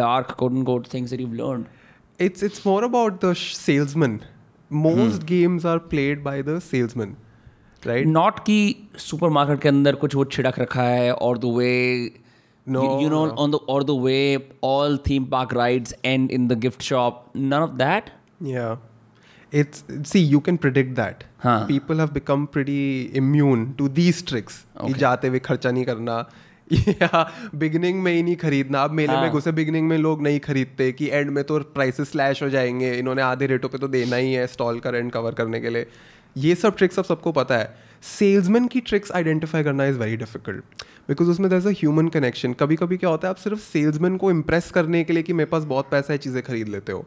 dark quote unquote things that you've learned? It's it's more about the salesman. Most hmm. games are played by the salesman, right? Not ki supermarket ke andar kuch wo chidak rakha hai or the way you, know on the or the way all theme park rides end in the gift shop. None of that. Yeah. It's see you can predict that. Huh. People have become pretty immune to these tricks. Okay. या beginning में ही नहीं खरीदना अब मेले हाँ. में घुसे बिगनिंग में लोग नहीं खरीदते कि एंड में तो प्राइसेस स्लैश हो जाएंगे इन्होंने आधे रेटों पे तो देना ही है स्टॉल का रेंट कवर करने के लिए ये सब ट्रिक्स अब सबको पता है सेल्समैन की ट्रिक्स आइडेंटिफाई करना इज़ वेरी डिफिकल्ट बिकॉज उसमें दर अ ह्यूमन कनेक्शन कभी कभी क्या होता है आप सिर्फ सेल्समैन को इम्प्रेस करने के लिए कि मेरे पास बहुत पैसा है चीज़ें खरीद लेते हो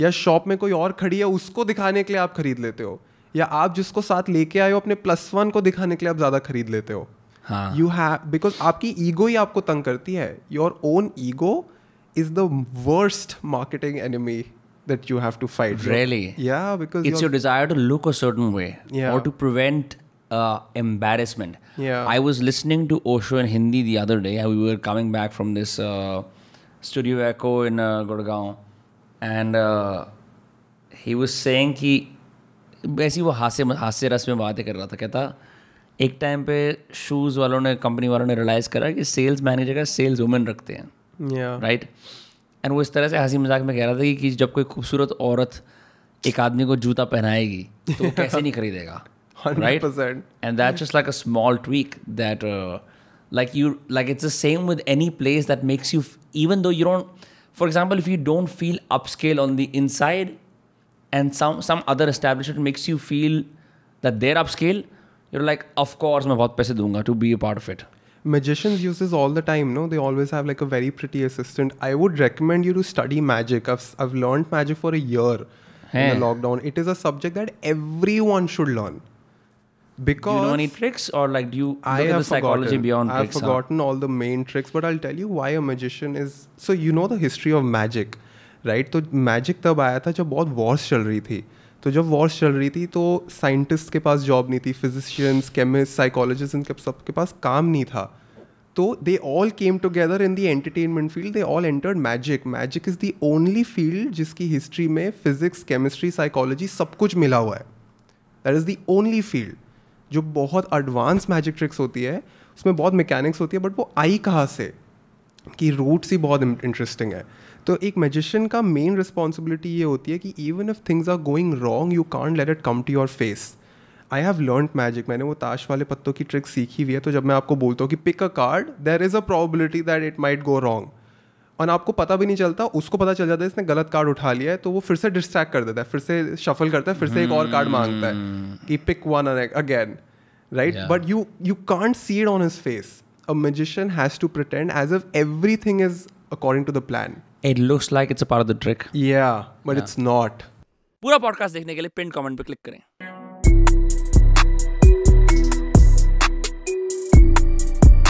या शॉप में कोई और खड़ी है उसको दिखाने के लिए आप खरीद लेते हो या आप जिसको साथ लेके आए हो अपने प्लस वन को दिखाने के लिए आप ज़्यादा खरीद लेते हो यू हैव बिकॉज आपकी ईगो ही आपको तंग करती है your own ego is the worst marketing enemy that you have to fight really या because it's your desire to look a certain way और to prevent embarrassment I was listening to Osho in Hindi the other day we are coming back from this studio Echo in Gurgaon and he was saying की वैसी वो हास्य हास्य रस में बातें कर रहा था कहता एक टाइम पे शूज़ वालों ने कंपनी वालों ने रियलाइज़ करा कि सेल्स मैनेजर का सेल्स वुमेन रखते हैं राइट एंड वो इस तरह से हंसी मजाक में कह रहा था कि जब कोई खूबसूरत औरत एक आदमी को जूता पहनाएगी तो कैसे नहीं खरीदेगा small tweak that like you like it's the same with any place that makes you even though you don't for example if you don't feel up scale on the inside and some other establishment makes you feel that there up scale you like of course मैं बहुत पैसे दूंगा to be a part of it magicians use is all the time no they always have like a very pretty assistant I would recommend you to study magic i've, I've learned magic for a year hey. in the lockdown it is a subject that everyone because do you know any tricks or like do you I have the psychology forgotten. beyond i've tricks, forgotten huh? all the main tricks but i'll tell you why a magician is so you know the history of magic right तो magic तब आया था जब बहुत wars चल रही थी तो जब वॉर्स चल रही थी तो साइंटिस्ट के पास जॉब नहीं थी फिजिशियंस केमिस्ट साइकोलॉजिस्ट इनके सबके पास काम नहीं था तो they all came together in the entertainment field they all entered magic magic is the only field जिसकी हिस्ट्री में फिजिक्स केमिस्ट्री साइकोलॉजी सब कुछ मिला हुआ है that is the only field जो बहुत एडवांस मैजिक ट्रिक्स होती है उसमें बहुत मैकेनिक्स होती है बट वो आई कहाँ से कि रूट्स ही बहुत इंटरेस्टिंग है तो एक मैजिशियन का मेन रिस्पॉन्सिबिलिटी ये होती है कि even if things are going wrong you can't let it come to your face I have learn magic मैंने वो ताश वाले पत्तों की ट्रिक सीखी हुई है तो जब मैं आपको बोलता हूँ कि pick a card there is a probability that it might go wrong और आपको पता भी नहीं चलता उसको पता चल जाता है इसने गलत कार्ड उठा लिया है तो वो फिर से डिस्ट्रैक्ट कर देता है फिर से शफल करता है फिर से एक और कार्ड मांगता है कि pick one again right but you you can't see it on his face a magician has to pretend as if everything is according to the plan. It looks like it's a part of the trick. Yeah, but yeah. it's not. पूरा podcast देखने के लिए pin comment पे click करें